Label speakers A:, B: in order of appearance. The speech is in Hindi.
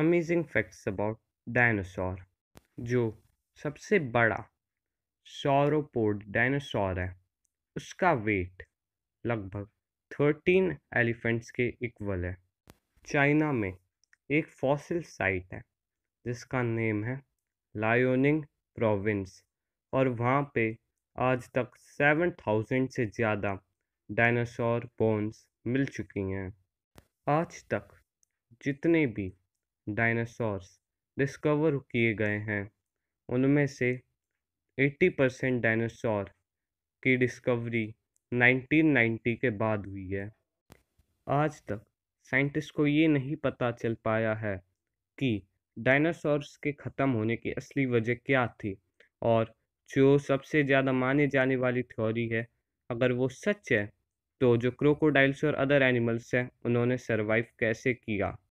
A: अमेजिंग फैक्ट्स अबाउट डायनासोर जो सबसे बड़ा सौरोपोड डायनासोर है उसका वेट लगभग थर्टीन एलिफेंट्स के इक्वल है चाइना में एक फॉसिल साइट है जिसका नेम है लायोनिंग प्रोविंस और वहाँ पे आज तक सेवन थाउजेंड से ज़्यादा डायनासोर बोन्स मिल चुकी हैं आज तक जितने भी डायनासोरस डिस्कवर किए गए हैं उनमें से 80 परसेंट डायनासोर की डिस्कवरी 1990 के बाद हुई है आज तक साइंटिस्ट को ये नहीं पता चल पाया है कि डायनासोरस के ख़त्म होने की असली वजह क्या थी और जो सबसे ज़्यादा माने जाने वाली थ्योरी है अगर वो सच है तो जो क्रोकोडाइल्स और अदर एनिमल्स हैं उन्होंने सर्वाइव कैसे किया